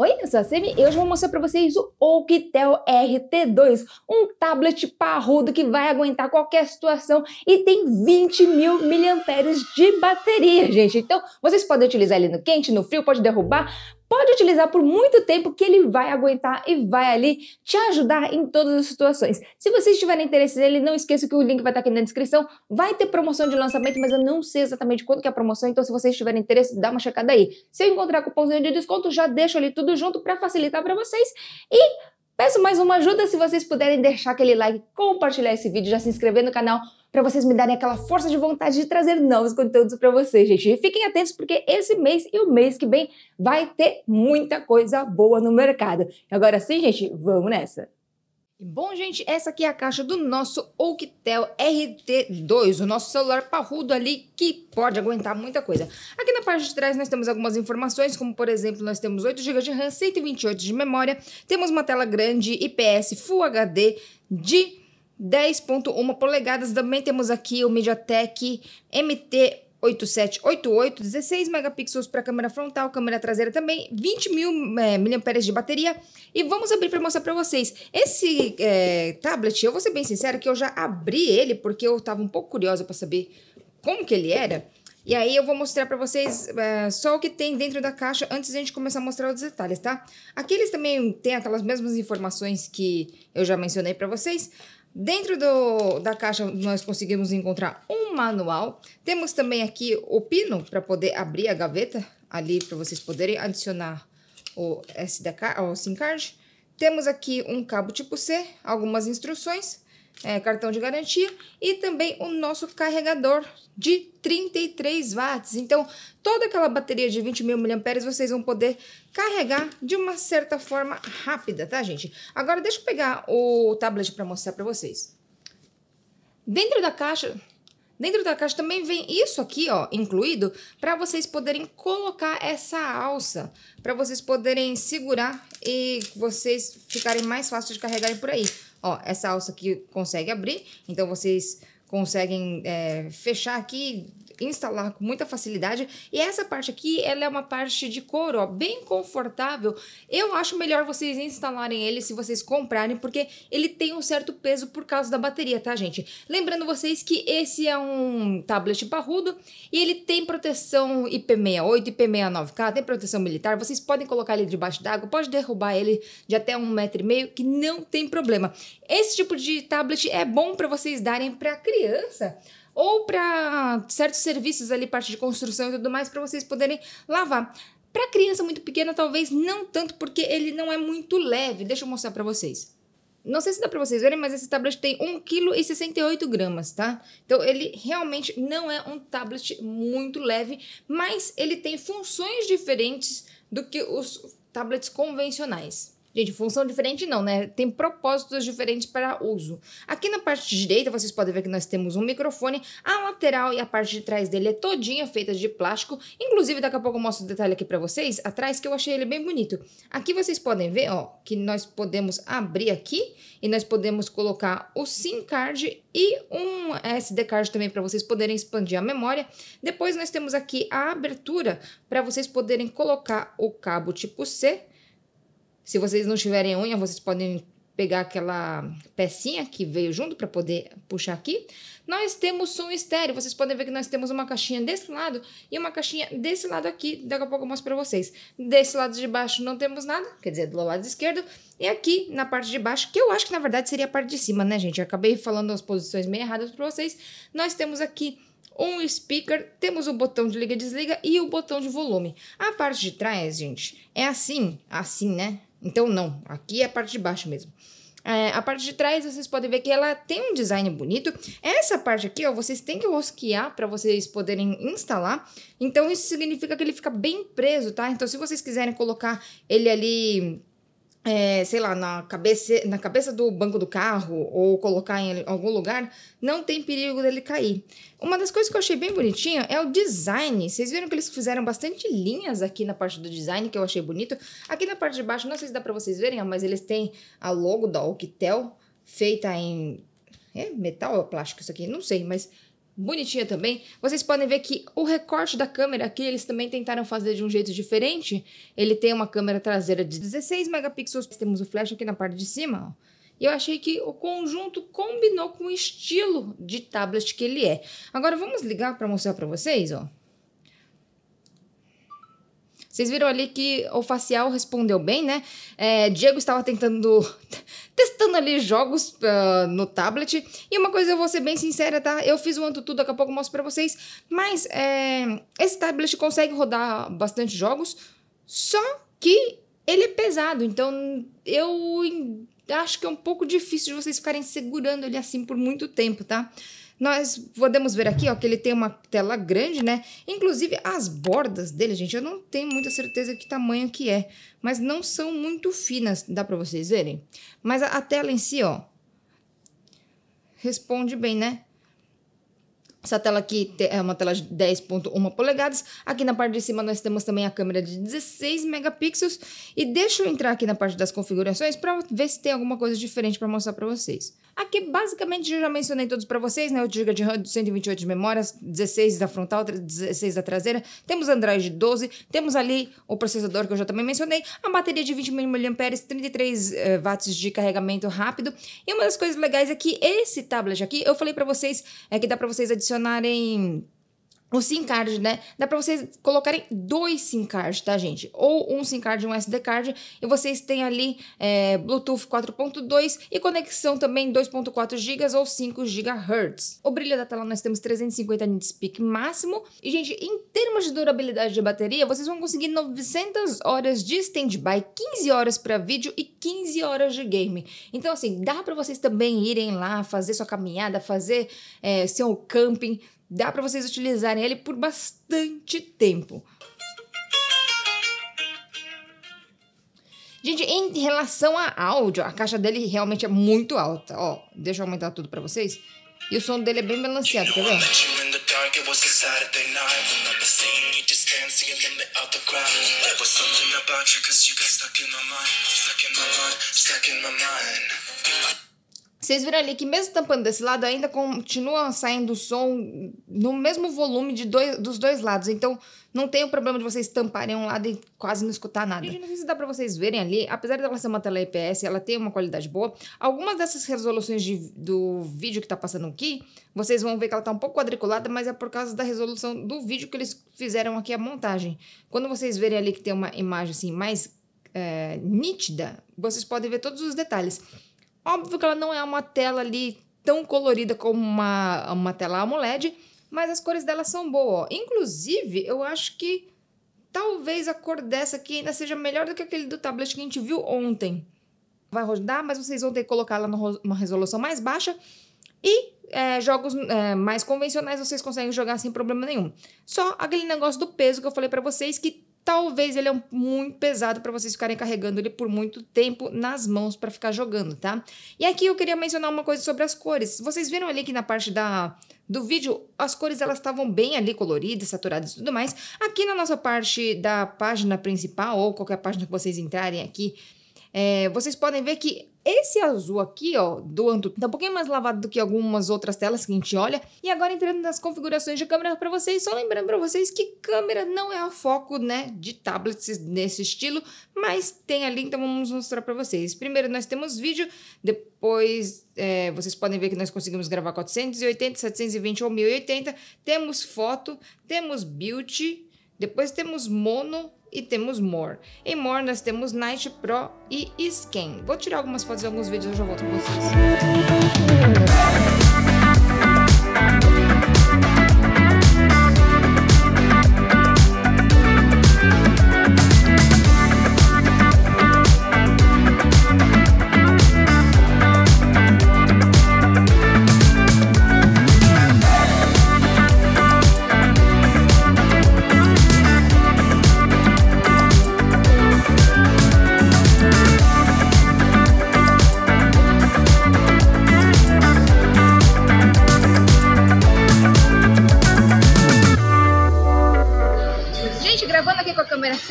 Oi, eu sou a Semi e hoje vou mostrar para vocês o Oukitel RT2, um tablet parrudo que vai aguentar qualquer situação e tem 20 mil miliamperes de bateria, gente. Então, vocês podem utilizar ele no quente, no frio, pode derrubar, pode utilizar por muito tempo que ele vai aguentar e vai ali te ajudar em todas as situações. Se vocês tiverem interesse nele, não esqueça que o link vai estar aqui na descrição. Vai ter promoção de lançamento, mas eu não sei exatamente quando que é a promoção, então se vocês tiverem interesse, dá uma checada aí. Se eu encontrar cupomzinho de desconto, já deixo ali tudo junto para facilitar para vocês e Peço mais uma ajuda se vocês puderem deixar aquele like, compartilhar esse vídeo, já se inscrever no canal para vocês me darem aquela força de vontade de trazer novos conteúdos para vocês, gente. E fiquem atentos porque esse mês e o mês que vem vai ter muita coisa boa no mercado. Agora sim, gente, vamos nessa. Bom, gente, essa aqui é a caixa do nosso Oukitel RT2, o nosso celular parrudo ali que pode aguentar muita coisa. Aqui na parte de trás nós temos algumas informações, como por exemplo, nós temos 8 GB de RAM, 128 de memória, temos uma tela grande IPS Full HD de 10.1 polegadas, também temos aqui o MediaTek MT 8788, 16 megapixels para câmera frontal, câmera traseira também, 20 mil é, miliamperes de bateria. E vamos abrir para mostrar para vocês. Esse é, tablet, eu vou ser bem sincero que eu já abri ele porque eu estava um pouco curiosa para saber como que ele era. E aí eu vou mostrar para vocês é, só o que tem dentro da caixa antes de a gente começar a mostrar os detalhes, tá? Aqui eles também têm aquelas mesmas informações que eu já mencionei para vocês, Dentro do, da caixa nós conseguimos encontrar um manual. Temos também aqui o pino para poder abrir a gaveta ali para vocês poderem adicionar o SD o SIM card. Temos aqui um cabo tipo C, algumas instruções é, cartão de garantia e também o nosso carregador de 33 watts. Então, toda aquela bateria de 20 mil miliamperes vocês vão poder carregar de uma certa forma rápida, tá, gente? Agora, deixa eu pegar o tablet para mostrar para vocês. Dentro da caixa, Dentro da caixa também vem isso aqui, ó, incluído, para vocês poderem colocar essa alça, para vocês poderem segurar e vocês ficarem mais fáceis de carregarem por aí. Ó, essa alça aqui consegue abrir, então vocês conseguem é, fechar aqui, instalar com muita facilidade. E essa parte aqui, ela é uma parte de couro, ó, bem confortável. Eu acho melhor vocês instalarem ele se vocês comprarem, porque ele tem um certo peso por causa da bateria, tá, gente? Lembrando vocês que esse é um tablet parrudo e ele tem proteção IP68, IP69K, tem proteção militar. Vocês podem colocar ele debaixo d'água, pode derrubar ele de até um metro e meio, que não tem problema. Esse tipo de tablet é bom para vocês darem para criança ou para certos serviços ali, parte de construção e tudo mais, para vocês poderem lavar. Para criança muito pequena, talvez não tanto, porque ele não é muito leve. Deixa eu mostrar para vocês. Não sei se dá para vocês verem, mas esse tablet tem 1,68 gramas, tá? Então ele realmente não é um tablet muito leve, mas ele tem funções diferentes do que os tablets convencionais. Gente, função diferente não, né? Tem propósitos diferentes para uso. Aqui na parte direita, vocês podem ver que nós temos um microfone, a lateral e a parte de trás dele é todinha feita de plástico. Inclusive, daqui a pouco eu mostro o um detalhe aqui para vocês, atrás, que eu achei ele bem bonito. Aqui vocês podem ver, ó, que nós podemos abrir aqui e nós podemos colocar o SIM card e um SD card também para vocês poderem expandir a memória. Depois nós temos aqui a abertura para vocês poderem colocar o cabo tipo C se vocês não tiverem unha, vocês podem pegar aquela pecinha que veio junto para poder puxar aqui. Nós temos som estéreo. Vocês podem ver que nós temos uma caixinha desse lado e uma caixinha desse lado aqui. Daqui a pouco eu mostro para vocês. Desse lado de baixo não temos nada, quer dizer, do lado esquerdo. E aqui na parte de baixo, que eu acho que na verdade seria a parte de cima, né, gente? Eu acabei falando as posições meio erradas para vocês. Nós temos aqui um speaker, temos o botão de liga e desliga e o botão de volume. A parte de trás, gente, é assim, assim, né? Então, não, aqui é a parte de baixo mesmo. É, a parte de trás, vocês podem ver que ela tem um design bonito. Essa parte aqui, ó, vocês têm que rosquear para vocês poderem instalar. Então, isso significa que ele fica bem preso, tá? Então, se vocês quiserem colocar ele ali é, sei lá, na cabeça, na cabeça do banco do carro ou colocar em algum lugar, não tem perigo dele cair. Uma das coisas que eu achei bem bonitinha é o design. Vocês viram que eles fizeram bastante linhas aqui na parte do design, que eu achei bonito. Aqui na parte de baixo, não sei se dá para vocês verem, mas eles têm a logo da Alquitel, feita em... É metal ou plástico isso aqui? Não sei, mas bonitinha também. Vocês podem ver que o recorte da câmera aqui eles também tentaram fazer de um jeito diferente. Ele tem uma câmera traseira de 16 megapixels, temos o flash aqui na parte de cima, ó. E eu achei que o conjunto combinou com o estilo de tablet que ele é. Agora vamos ligar para mostrar para vocês, ó. Vocês viram ali que o facial respondeu bem, né? É, Diego estava tentando. testando ali jogos uh, no tablet. E uma coisa eu vou ser bem sincera, tá? Eu fiz o AntuTu, daqui a pouco eu mostro pra vocês. Mas é, esse tablet consegue rodar bastante jogos, só que ele é pesado, então eu acho que é um pouco difícil de vocês ficarem segurando ele assim por muito tempo, tá? Nós podemos ver aqui ó, que ele tem uma tela grande, né? Inclusive, as bordas dele, gente, eu não tenho muita certeza que tamanho que é. Mas não são muito finas, dá para vocês verem? Mas a, a tela em si, ó, responde bem, né? Essa tela aqui é uma tela de 10.1 polegadas. Aqui na parte de cima nós temos também a câmera de 16 megapixels. E deixa eu entrar aqui na parte das configurações para ver se tem alguma coisa diferente para mostrar para vocês. Aqui basicamente eu já mencionei todos para vocês, né? 8 GB de RAM, 128 de memória, 16 da frontal, 16 da traseira. Temos Android 12, temos ali o processador que eu já também mencionei, a bateria de 20 mAh, 33 eh, watts de carregamento rápido. E uma das coisas legais é que esse tablet aqui, eu falei para vocês, é que dá para vocês adicionar adicionarem o SIM card, né? Dá para vocês colocarem dois SIM cards, tá, gente? Ou um SIM card e um SD card. E vocês têm ali é, Bluetooth 4.2 e conexão também 2.4 GB ou 5 GHz. O brilho da tela nós temos 350 nits peak máximo. E, gente, em termos de durabilidade de bateria, vocês vão conseguir 900 horas de standby, 15 horas para vídeo e 15 horas de game. Então, assim, dá para vocês também irem lá, fazer sua caminhada, fazer é, seu camping, dá para vocês utilizarem ele por bastante tempo. Gente, em relação a áudio, a caixa dele realmente é muito alta. Ó, deixa eu aumentar tudo para vocês. E o som dele é bem balanceado, quer ver? Vocês viram ali que mesmo tampando desse lado, ainda continua saindo o som no mesmo volume de dois, dos dois lados. Então, não tem o problema de vocês tamparem um lado e quase não escutar nada. Eu não sei se dá pra vocês verem ali, apesar dela ser uma tela IPS, ela tem uma qualidade boa. Algumas dessas resoluções de, do vídeo que tá passando aqui, vocês vão ver que ela tá um pouco quadriculada, mas é por causa da resolução do vídeo que eles fizeram aqui a montagem. Quando vocês verem ali que tem uma imagem assim mais é, nítida, vocês podem ver todos os detalhes. Óbvio que ela não é uma tela ali tão colorida como uma, uma tela AMOLED, mas as cores dela são boas. Inclusive, eu acho que talvez a cor dessa aqui ainda seja melhor do que aquele do tablet que a gente viu ontem. Vai rodar, mas vocês vão ter que colocar ela numa resolução mais baixa. E é, jogos é, mais convencionais vocês conseguem jogar sem problema nenhum. Só aquele negócio do peso que eu falei para vocês que talvez ele é um, muito pesado para vocês ficarem carregando ele por muito tempo nas mãos para ficar jogando, tá? E aqui eu queria mencionar uma coisa sobre as cores. Vocês viram ali que na parte da do vídeo, as cores elas estavam bem ali coloridas, saturadas e tudo mais. Aqui na nossa parte da página principal ou qualquer página que vocês entrarem aqui, é, vocês podem ver que esse azul aqui, ó, do Antutu, tá um pouquinho mais lavado do que algumas outras telas que a gente olha. E agora entrando nas configurações de câmera para vocês, só lembrando para vocês que câmera não é o foco, né, de tablets nesse estilo, mas tem ali, então vamos mostrar para vocês. Primeiro nós temos vídeo, depois é, vocês podem ver que nós conseguimos gravar 480, 720 ou 1080, temos foto, temos build, depois temos mono e temos more. Em more nós temos Night Pro e Skin. Vou tirar algumas fotos e alguns vídeos, eu já volto com vocês.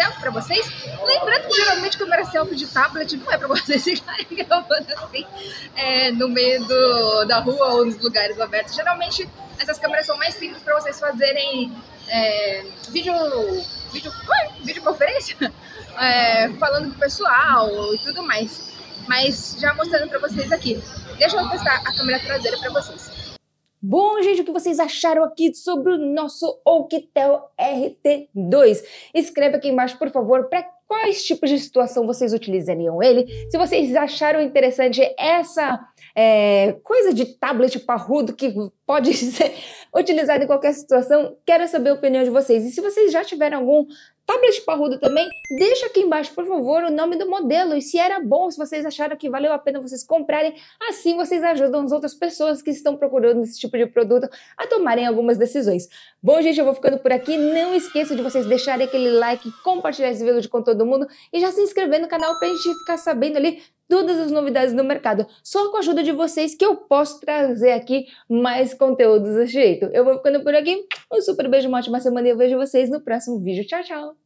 selfie pra vocês. Lembrando que geralmente câmera selfie de tablet não é pra vocês ficarem gravando assim é, no meio do, da rua ou nos lugares abertos. Geralmente essas câmeras são mais simples pra vocês fazerem é, vídeo, vídeo, conferência? é, falando com o pessoal e tudo mais. Mas já mostrando pra vocês aqui. Deixa eu testar a câmera traseira pra vocês. Bom, gente, o que vocês acharam aqui sobre o nosso Oukitel RT2? Escreva aqui embaixo, por favor, para quais tipos de situação vocês utilizariam ele. Se vocês acharam interessante essa é, coisa de tablet parrudo que pode ser utilizado em qualquer situação, quero saber a opinião de vocês. E se vocês já tiveram algum Tablet de parrudo também, deixa aqui embaixo, por favor, o nome do modelo e se era bom, se vocês acharam que valeu a pena vocês comprarem, assim vocês ajudam as outras pessoas que estão procurando esse tipo de produto a tomarem algumas decisões. Bom, gente, eu vou ficando por aqui. Não esqueça de vocês deixarem aquele like, compartilhar esse vídeo com todo mundo e já se inscrever no canal pra gente ficar sabendo ali todas as novidades do mercado. Só com a ajuda de vocês que eu posso trazer aqui mais conteúdos desse jeito. Eu vou ficando por aqui. Um super beijo, uma ótima semana e eu vejo vocês no próximo vídeo. Tchau, tchau!